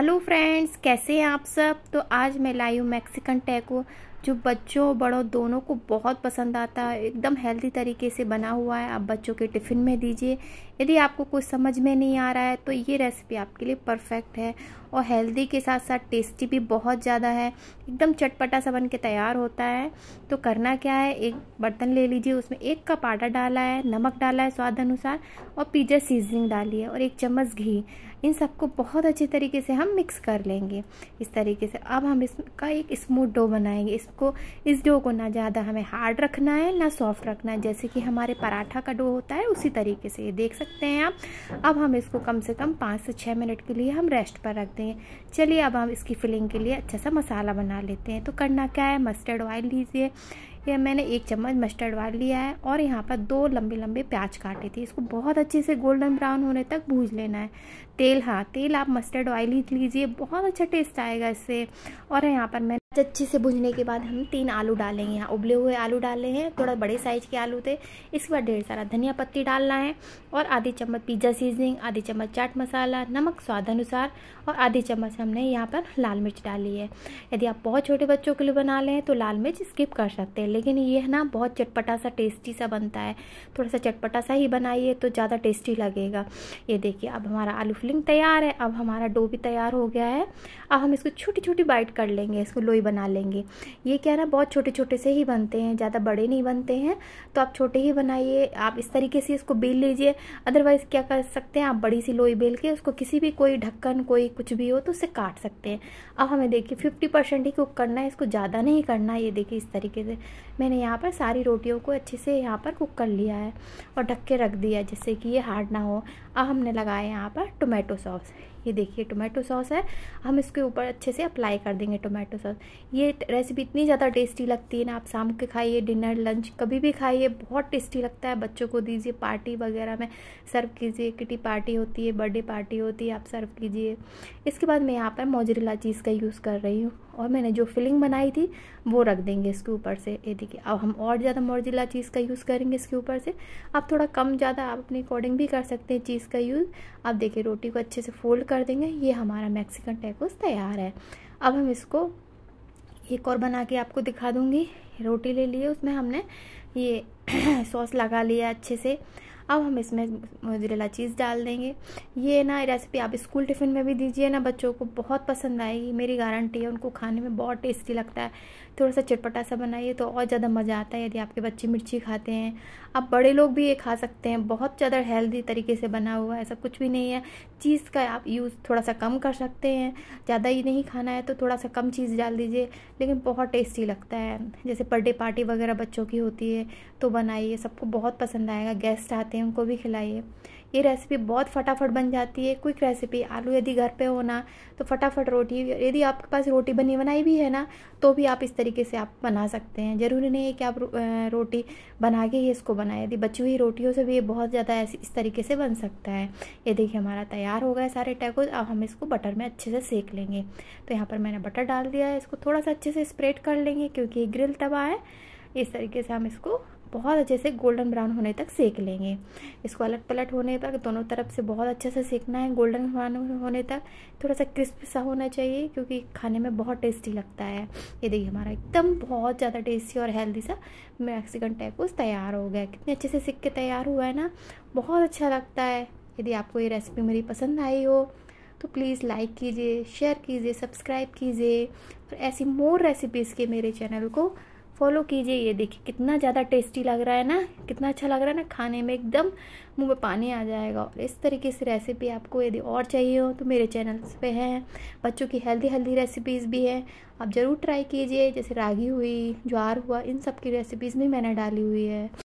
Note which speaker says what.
Speaker 1: hello friends कैसे हैं आप सब तो आज मैं लाई हूँ मैक्सिकन टैको जो बच्चों बड़ों दोनों को बहुत पसंद आता है एकदम हेल्दी तरीके से बना हुआ है आप बच्चों के टिफ़िन में दीजिए यदि आपको कुछ समझ में नहीं आ रहा है तो ये रेसिपी आपके लिए परफेक्ट है और हेल्दी के साथ साथ टेस्टी भी बहुत ज़्यादा है एकदम चटपटा सा बन के तैयार होता है तो करना क्या है एक बर्तन ले लीजिए उसमें एक कप आटा डाला है नमक डाला है स्वाद अनुसार और पिज्जा सीजनिंग डाली है और एक चम्मच घी इन सबको बहुत अच्छे तरीके से हम मिक्स कर लेंगे इस तरीके से अब हम इसका एक स्मूथ डो बनाएंगे इसको इस डो को ना ज़्यादा हमें हार्ड रखना है ना सॉफ्ट रखना है जैसे कि हमारे पराठा का डो होता है उसी तरीके से ये देख सकते हैं आप अब हम इसको कम से कम पाँच से छः मिनट के लिए हम रेस्ट पर रख देंगे चलिए अब हम इसकी फिलिंग के लिए अच्छा सा मसाला बना लेते हैं तो करना क्या है मस्टर्ड ऑयल लीजिए यह मैंने एक चम्मच मस्टर्ड ऑयल लिया है और यहाँ पर दो लंबे लंबे प्याज काटे थे इसको बहुत अच्छे से गोल्डन ब्राउन होने तक भूज लेना है तेल हाँ तेल आप मस्टर्ड ऑयल ही लीजिए बहुत अच्छा टेस्ट आएगा इससे और यहाँ पर मैं अच्छे से भुजने के बाद हम तीन आलू डालेंगे यहाँ उबले हुए आलू डाले हैं थोड़ा बड़े साइज के आलू थे इसके बाद ढेर सारा धनिया पत्ती डालना है और आधी चम्मच पिज्ज़ा सीजनिंग आधी चम्मच चाट मसाला नमक स्वाद अनुसार और आधी चम्मच हमने यहाँ पर लाल मिर्च डाली है यदि आप बहुत छोटे बच्चों के लिए बना लें तो लाल मिर्च स्किप कर सकते हैं लेकिन ये है ना बहुत चटपटा सा टेस्टी सा बनता है थोड़ा सा चटपटा सा ही बनाइए तो ज़्यादा टेस्टी लगेगा ये देखिए अब हमारा आलू फिलिंग तैयार है अब हमारा डो भी तैयार हो गया है अब हम इसको छोटी छोटी बाइट कर लेंगे इसको लोई रसोई बना लेंगे ये क्या ना बहुत छोटे छोटे से ही बनते हैं ज़्यादा बड़े नहीं बनते हैं तो आप छोटे ही बनाइए आप इस तरीके से इसको बेल लीजिए अदरवाइज़ क्या कर सकते हैं आप बड़ी सी लोई बेल के उसको किसी भी कोई ढक्कन कोई कुछ भी हो तो उसे काट सकते हैं अब हमें देखिए फिफ्टी परसेंट ही कुक करना है इसको ज़्यादा नहीं करना है ये देखिए इस तरीके से मैंने यहाँ पर सारी रोटियों को अच्छे से यहाँ पर कुक कर लिया है और ढक के रख दिया जिससे कि ये हार्ड ना हो अब हमने लगाया यहाँ पर टोमेटो सॉस ये देखिए टोमेटो सॉस है हम इसके ऊपर अच्छे से अप्लाई कर देंगे टोमेटो सॉस ये रेसिपी इतनी ज़्यादा टेस्टी लगती है ना आप शाम के खाइए डिनर लंच कभी भी खाइए बहुत टेस्टी लगता है बच्चों को दीजिए पार्टी वगैरह में सर्व कीजिए किटी पार्टी होती है बर्थडे पार्टी होती है आप सर्व कीजिए इसके बाद मैं यहाँ पर मोजरेला चीज़ का यूज़ कर रही हूँ और मैंने जो फिलिंग बनाई थी वो रख देंगे इसके ऊपर से ये देखिए अब हम और ज़्यादा मोजरेला चीज़ का यूज़ करेंगे इसके ऊपर से आप थोड़ा कम ज़्यादा आप अपने अकॉर्डिंग भी कर सकते हैं चीज़ का यूज़ आप देखिए रोटी को अच्छे से फोल्ड कर देंगे ये हमारा मैक्सिकन टैकोस तैयार है अब हम इसको एक और बना के आपको दिखा दूँगी रोटी ले लिए उसमें हमने ये सॉस लगा लिया अच्छे से अब हम इसमें मोजरेला चीज़ डाल देंगे ये ना रेसिपी आप स्कूल टिफ़िन में भी दीजिए ना बच्चों को बहुत पसंद आएगी मेरी गारंटी है उनको खाने में बहुत टेस्टी लगता है थोड़ा सा चटपटा सा बनाइए तो और ज़्यादा मज़ा आता है यदि आपके बच्चे मिर्ची खाते हैं आप बड़े लोग भी ये खा सकते हैं बहुत ज़्यादा हेल्दी तरीके से बना हुआ है ऐसा कुछ भी नहीं है चीज़ का आप यूज़ थोड़ा सा कम कर सकते हैं ज़्यादा ही नहीं खाना है तो थोड़ा सा कम चीज़ डाल दीजिए लेकिन बहुत टेस्टी लगता है जैसे बर्थडे पार्टी वगैरह बच्चों की होती है तो बनाइए सबको बहुत पसंद आएगा गेस्ट आते हैं उनको भी खिलाइए ये रेसिपी बहुत फटाफट बन जाती है क्विक रेसिपी आलू यदि घर पे हो ना तो फटाफट रोटी यदि आपके पास रोटी बनी बनाई भी है ना तो भी आप इस तरीके से आप बना सकते हैं ज़रूरी नहीं है कि आप रोटी बना के ही इसको बनाए यदि बची हुई रोटियों से भी ये बहुत ज़्यादा ऐसे इस तरीके से बन सकता है ये देखिए हमारा तैयार हो गया सारे टैकोज अब हम इसको बटर में अच्छे से सेक लेंगे तो यहाँ पर मैंने बटर डाल दिया है इसको थोड़ा सा अच्छे से स्प्रेड कर लेंगे क्योंकि ग्रिल तबा है इस तरीके से हम इसको बहुत अच्छे से गोल्डन ब्राउन होने तक सेक लेंगे इसको अलट पलट होने तक दोनों तरफ से बहुत अच्छे से सेकना है गोल्डन ब्राउन होने तक थोड़ा सा क्रिस्प सा होना चाहिए क्योंकि खाने में बहुत टेस्टी लगता है ये देखिए हमारा एकदम बहुत ज़्यादा टेस्टी और हेल्दी सा मैक्सिकन टैकोस तैयार हो गया कितने अच्छे से सीख के तैयार हुआ है ना बहुत अच्छा लगता है यदि आपको ये रेसिपी मेरी पसंद आई हो तो प्लीज़ लाइक कीजिए शेयर कीजिए सब्सक्राइब कीजिए और ऐसी मोर रेसिपीज़ के मेरे चैनल को फॉलो कीजिए ये देखिए कितना ज़्यादा टेस्टी लग रहा है ना कितना अच्छा लग रहा है ना खाने में एकदम मुंह में पानी आ जाएगा और इस तरीके से रेसिपी आपको यदि और चाहिए हो तो मेरे चैनल्स पे हैं बच्चों की हेल्दी हेल्दी रेसिपीज़ भी हैं आप ज़रूर ट्राई कीजिए जैसे रागी हुई ज्वार हुआ इन सब की रेसिपीज़ भी मैंने डाली हुई है